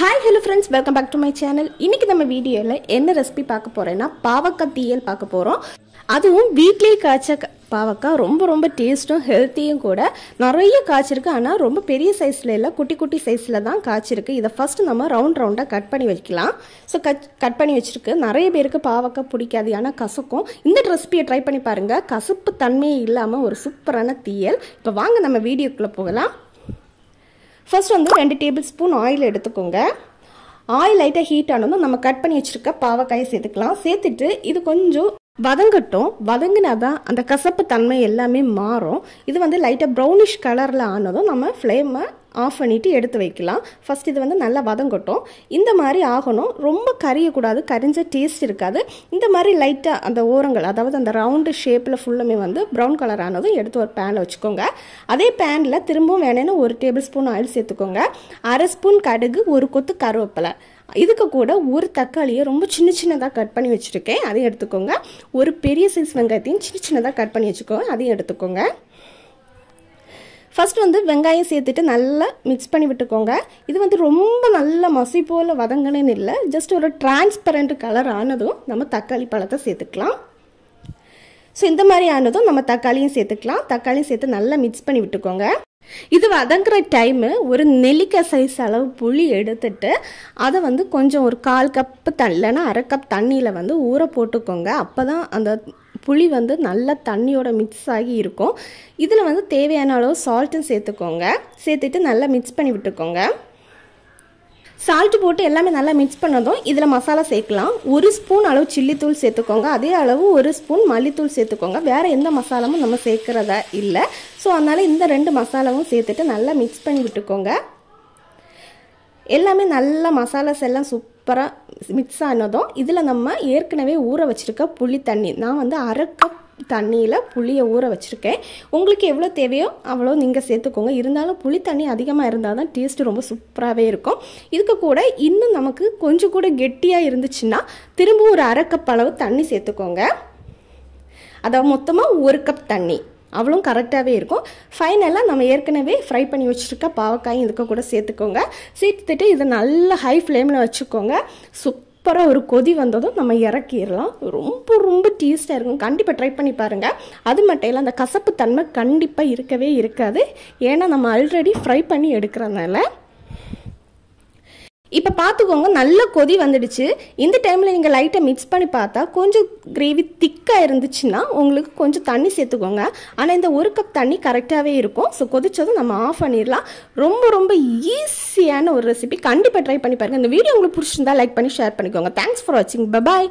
hi hello friends welcome back to my channel இன்றைக்கி நம்ம வீடியோவில் என்ன ரெசிபி பார்க்க போகிறேன்னா பாவக்காய் தீயல் பார்க்க போகிறோம் அதுவும் வீட்லேயே காய்ச்ச பாவக்காய் ரொம்ப ரொம்ப டேஸ்ட்டும் ஹெல்த்தியும் கூட நிறைய காய்ச்சிருக்கு ஆனால் ரொம்ப பெரிய சைஸில் இல்லை குட்டி குட்டி சைஸில் தான் காய்ச்சிருக்கு இதை ஃபஸ்ட்டு நம்ம ரவுண்ட் ரவுண்டாக கட் பண்ணி வைக்கலாம் ஸோ கட் கட் பண்ணி வச்சுருக்கு நிறைய பேருக்கு பாவக்காய் பிடிக்காது ஆனால் கசக்கும் இந்த ரெசிபியை ட்ரை பண்ணி பாருங்கள் கசப்பு தன்மையே இல்லாமல் ஒரு சூப்பரான தீயல் இப்போ வாங்க நம்ம வீடியோக்குள்ளே போகலாம் ஃபர்ஸ்ட் வந்து ரெண்டு டேபிள் ஸ்பூன் ஆயில் எடுத்துக்கோங்க ஆயில் லைட்டாக ஹீட் ஆனதும் நம்ம கட் பண்ணி வச்சுருக்க பாவக்காயை சேர்த்துக்கலாம் சேர்த்துட்டு இது கொஞ்சம் வதங்கட்டும் வதங்கினா தான் அந்த கசப்பு தன்மை எல்லாமே மாறும் இது வந்து லைட்டாக ப்ரௌனிஷ் கலரில் ஆனதும் நம்ம ஃப்ளேமை ஆஃப் பண்ணிவிட்டு எடுத்து வைக்கலாம் ஃபஸ்ட் இது வந்து நல்லா வதங்கட்டும் இந்த மாதிரி ஆகணும் ரொம்ப கரியக்கூடாது கரிஞ்ச டேஸ்ட் இருக்காது இந்த மாதிரி லைட்டாக அந்த ஓரங்கள் அதாவது அந்த ரவுண்டு ஷேப்பில் ஃபுல்லுமே வந்து ப்ரௌன் கலர் ஆனதும் எடுத்து ஒரு பேனில் வச்சுக்கோங்க அதே பேனில் திரும்பவும் வேணும்னா ஒரு டேபிள் ஸ்பூன் ஆயில் சேர்த்துக்கோங்க அரை ஸ்பூன் கடுகு ஒரு கொத்து கருவேப்பிலை இதுக்கு கூட ஒரு தக்காளியை ரொம்ப சின்ன சின்னதாக கட் பண்ணி வச்சுருக்கேன் அதையும் எடுத்துக்கோங்க ஒரு பெரிய சைஸ் வெங்காயத்தையும் சின்ன சின்னதாக கட் பண்ணி வச்சுக்கோங்க அதையும் எடுத்துக்கோங்க ஃபஸ்ட் வந்து வெங்காயம் சேர்த்துட்டு நல்லா மிக்ஸ் பண்ணி விட்டுக்கோங்க இது வந்து ரொம்ப நல்ல மசி போல் வதங்கணுன்னு இல்லை ஜஸ்ட் ஒரு டிரான்ஸ்பரண்ட் கலர் ஆனதும் நம்ம தக்காளி பழத்தை சேர்த்துக்கலாம் ஸோ இந்த மாதிரி ஆனதும் நம்ம தக்காளியும் சேர்த்துக்கலாம் தக்காளியும் சேர்த்து நல்லா மிக்ஸ் பண்ணி விட்டுக்கோங்க இது வதங்குற டைமு ஒரு நெல்லிக்காய் சைஸ் அளவு புளி எடுத்துட்டு அதை வந்து கொஞ்சம் ஒரு கால் கப்பு தண்ணிலனா அரை கப் தண்ணியில் வந்து ஊற போட்டுக்கோங்க அப்போ தான் அந்த புளி வந்து நல்லா தண்ணியோட மிக்ஸ் ஆகி இருக்கும் இதில் வந்து தேவையான அளவு சால்ட்டும் சேர்த்துக்கோங்க சேர்த்துட்டு நல்லா மிக்ஸ் பண்ணி விட்டுக்கோங்க சால்ட்டு போட்டு எல்லாமே நல்லா மிக்ஸ் பண்ணதும் இதில் மசாலா சேர்க்கலாம் ஒரு ஸ்பூன் அளவு சில்லித்தூள் சேர்த்துக்கோங்க அதே அளவு ஒரு ஸ்பூன் மல்லித்தூள் சேர்த்துக்கோங்க வேறு எந்த மசாலாவும் நம்ம சேர்க்குறதா இல்லை ஸோ அதனால் இந்த ரெண்டு மசாலாவும் சேர்த்துட்டு நல்லா மிக்ஸ் பண்ணி விட்டுக்கோங்க எல்லாமே நல்லா மசாலாஸ் எல்லாம் சூப்பராக மிக்ஸ் ஆனதும் இதில் நம்ம ஏற்கனவே ஊற வச்சுருக்க புளி தண்ணி நான் வந்து அரை கப் தண்ணியில் புளியை ஊற வச்சுருக்கேன் உங்களுக்கு எவ்வளோ தேவையோ அவ்வளோ நீங்கள் சேர்த்துக்கோங்க இருந்தாலும் புளி தண்ணி அதிகமாக இருந்தால் தான் டேஸ்ட்டு ரொம்ப சூப்பராகவே இருக்கும் இதுக்கு கூட இன்னும் நமக்கு கொஞ்சம் கூட கெட்டியாக இருந்துச்சுன்னா திரும்பவும் ஒரு அரை கப் அளவு தண்ணி சேர்த்துக்கோங்க அதாவது மொத்தமாக ஒரு கப் தண்ணி அவ்வளோ கரெக்டாகவே இருக்கும் ஃபைனலாக நம்ம ஏற்கனவே ஃப்ரை பண்ணி வச்சுருக்க பாவக்காயும் இதுக்கு கூட சேர்த்துக்கோங்க சேர்த்துட்டு இதை நல்ல ஹை ஃப்ளேமில் வச்சுக்கோங்க சுப் சூப்பராக ஒரு கொதி வந்ததும் நம்ம இறக்கிடலாம் ரொம்ப ரொம்ப டேஸ்ட்டாக இருக்கும் கண்டிப்பாக ட்ரை பண்ணி பாருங்கள் அது மட்டும் இல்லை அந்த கசப்பு தன்மை கண்டிப்பாக இருக்கவே இருக்காது ஏன்னா நம்ம ஆல்ரெடி ஃப்ரை பண்ணி எடுக்கிறதுனால இப்போ பார்த்துக்கோங்க நல்ல கொதி வந்துடுச்சு இந்த டைமில் நீங்கள் லைட்டை மிக்ஸ் பண்ணி பார்த்தா கொஞ்சம் கிரேவி திக்காக இருந்துச்சுன்னா உங்களுக்கு கொஞ்சம் தண்ணி சேர்த்துக்கோங்க ஆனால் இந்த ஒரு கப் தண்ணி கரெக்டாகவே இருக்கும் ஸோ கொதிச்சதும் நம்ம ஆஃப் பண்ணிடலாம் ரொம்ப ரொம்ப ஈஸியான ஒரு ரெசிபி கண்டிப்பாக ட்ரை பண்ணி பாருங்கள் இந்த வீடியோ உங்களுக்கு பிடிச்சிருந்தா லைக் பண்ணி ஷேர் பண்ணிக்கோங்க தேங்க்ஸ் ஃபார் வாட்சிங் பபாய்